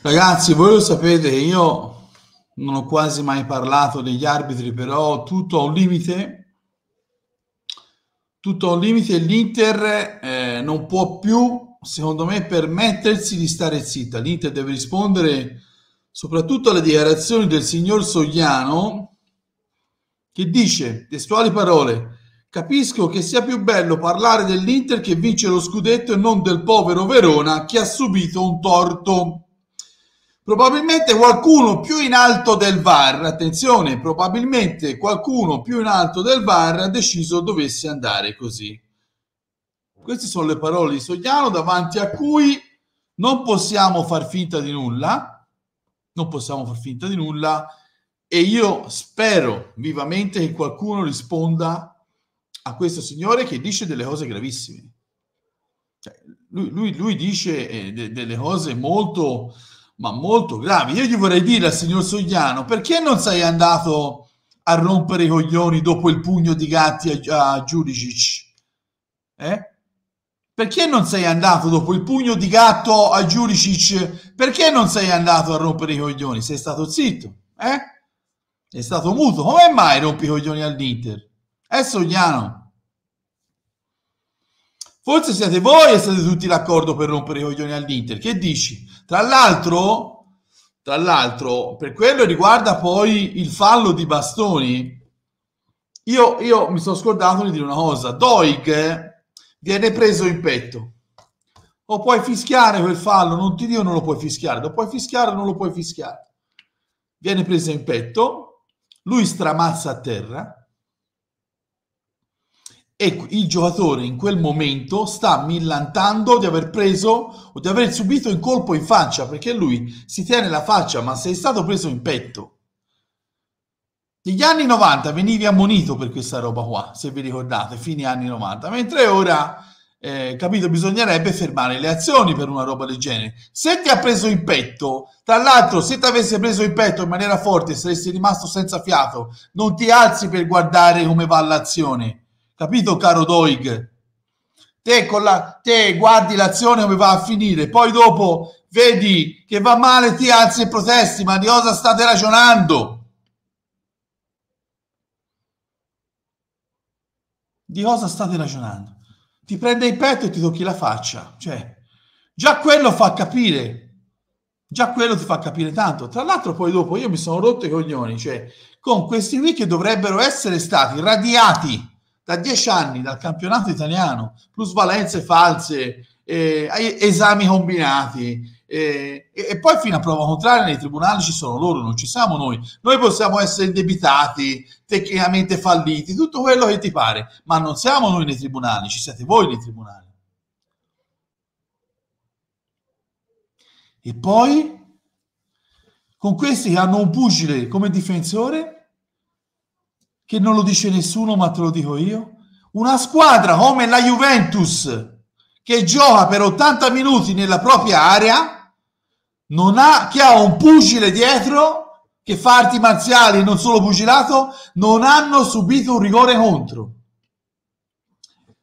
Ragazzi, voi lo sapete, io non ho quasi mai parlato degli arbitri, però tutto ha un limite. Tutto ha un limite. L'Inter eh, non può più, secondo me, permettersi di stare zitta. L'Inter deve rispondere soprattutto alle dichiarazioni del signor Sogliano, che dice, testuali parole, Capisco che sia più bello parlare dell'Inter che vince lo scudetto e non del povero Verona che ha subito un torto. Probabilmente qualcuno più in alto del VAR, attenzione, probabilmente qualcuno più in alto del VAR ha deciso dovesse andare così. Queste sono le parole di Sogliano davanti a cui non possiamo far finta di nulla, non possiamo far finta di nulla e io spero vivamente che qualcuno risponda a questo signore che dice delle cose gravissime. Cioè, lui, lui, lui, dice eh, de, delle cose molto ma molto gravi. Io gli vorrei dire al signor Sogliano perché non sei andato a rompere i coglioni dopo il pugno di gatti a, a Giuricic? Eh? Perché non sei andato dopo il pugno di gatto a Giudicic? Perché non sei andato a rompere i coglioni? Sei stato zitto, eh? È stato muto. Come mai rompi i coglioni all'Inter? Eh, Sogliano? Forse siete voi e state tutti d'accordo per rompere i coglioni all'Inter. Che dici? Tra l'altro, tra l'altro, per quello riguarda poi il fallo di Bastoni, io, io mi sono scordato di dire una cosa. Doig viene preso in petto. O puoi fischiare quel fallo, non ti dico non lo puoi fischiare, lo puoi fischiare o non lo puoi fischiare. Viene preso in petto, lui stramazza a terra, e il giocatore in quel momento sta millantando di aver preso o di aver subito il colpo in faccia perché lui si tiene la faccia ma sei stato preso in petto negli anni 90 venivi ammonito per questa roba qua se vi ricordate fine anni 90 mentre ora eh, capito bisognerebbe fermare le azioni per una roba del genere se ti ha preso in petto tra l'altro se ti avesse preso in petto in maniera forte saresti rimasto senza fiato non ti alzi per guardare come va l'azione Capito, caro Doig? Te, con la, te guardi l'azione come va a finire, poi dopo vedi che va male, ti alzi e protesti, ma di cosa state ragionando? Di cosa state ragionando? Ti prende il petto e ti tocchi la faccia, cioè già quello fa capire già quello ti fa capire tanto. Tra l'altro, poi dopo io mi sono rotto i coglioni, cioè con questi qui che dovrebbero essere stati radiati da dieci anni dal campionato italiano, plusvalenze false, eh, esami combinati. Eh, e, poi fino a prova contraria nei tribunali ci sono loro, non ci siamo noi. Noi possiamo essere indebitati, tecnicamente falliti, tutto quello che ti pare, ma non siamo noi nei tribunali, ci siete voi nei tribunali. E poi con questi che hanno un pugile come difensore che non lo dice nessuno, ma te lo dico io. Una squadra come la Juventus, che gioca per 80 minuti nella propria area, non ha, che ha un pugile dietro che fa arti marziali, e non solo pugilato, non hanno subito un rigore contro.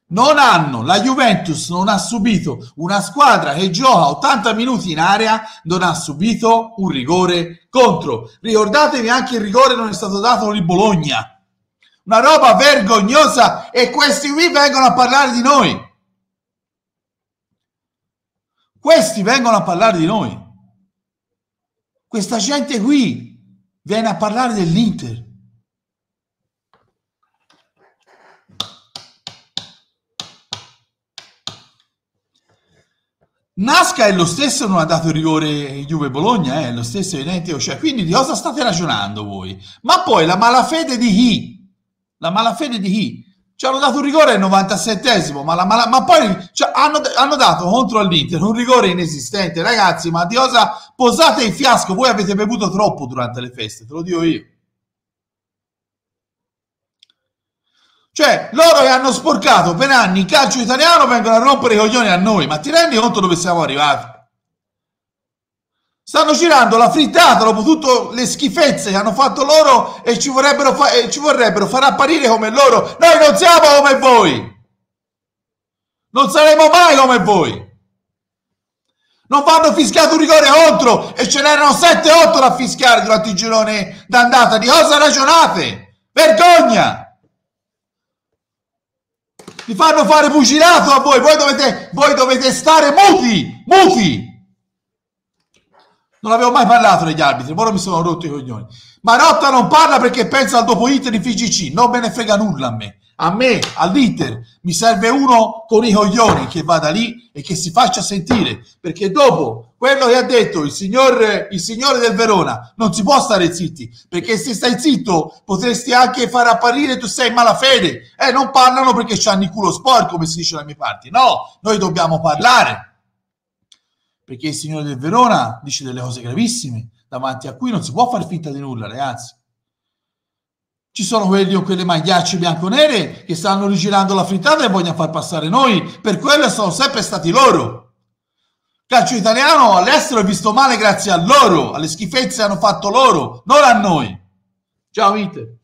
Non hanno, la Juventus non ha subito, una squadra che gioca 80 minuti in area non ha subito un rigore contro. Ricordatevi anche il rigore non è stato dato di Bologna una roba vergognosa e questi qui vengono a parlare di noi. Questi vengono a parlare di noi. Questa gente qui viene a parlare dell'Inter. Nasca è lo stesso, non ha dato il rigore Juve Bologna, eh, è lo stesso identico, cioè, quindi di cosa state ragionando voi? Ma poi la malafede di chi? La malafede di chi? Ci hanno dato un rigore al 97esimo, ma, la, ma, ma poi cioè, hanno, hanno, dato contro all'Inter un rigore inesistente. Ragazzi, ma di cosa posate il fiasco? Voi avete bevuto troppo durante le feste, te lo dico io. Cioè, loro che hanno sporcato per anni il calcio italiano vengono a rompere i coglioni a noi, ma ti rendi conto dove siamo arrivati? Stanno girando la frittata dopo tutte le schifezze che hanno fatto loro e ci vorrebbero, fa- e ci vorrebbero far apparire come loro. Noi non siamo come voi. Non saremo mai come voi. Non vanno fischiato un rigore contro e ce n'erano 7-8 da fischiare durante il girone d'andata. Di cosa ragionate? Vergogna! Vi fanno fare pugilato a voi. Voi dovete, voi dovete stare muti, muti. Non avevo mai parlato degli arbitri, ora mi sono rotto i coglioni. Marotta non parla perché pensa al dopo Inter di FGC, non me ne frega nulla a me. A me, all'Inter, mi serve uno con i coglioni che vada lì e che si faccia sentire, perché dopo quello che ha detto il signore, il signore del Verona non si può stare zitti, perché se stai zitto potresti anche far apparire tu sei in malafede. Eh, non parlano perché c'hanno il culo sporco, come si dice da mie parti. No, noi dobbiamo parlare perché il signore del Verona dice delle cose gravissime davanti a cui non si può far finta di nulla, ragazzi. Ci sono quelli con quelle magliacce bianco-nere che stanno rigirando la frittata e vogliono far passare noi, per quello sono sempre stati loro. Calcio italiano all'estero è visto male grazie a loro, alle schifezze hanno fatto loro, non a noi. Ciao Inter.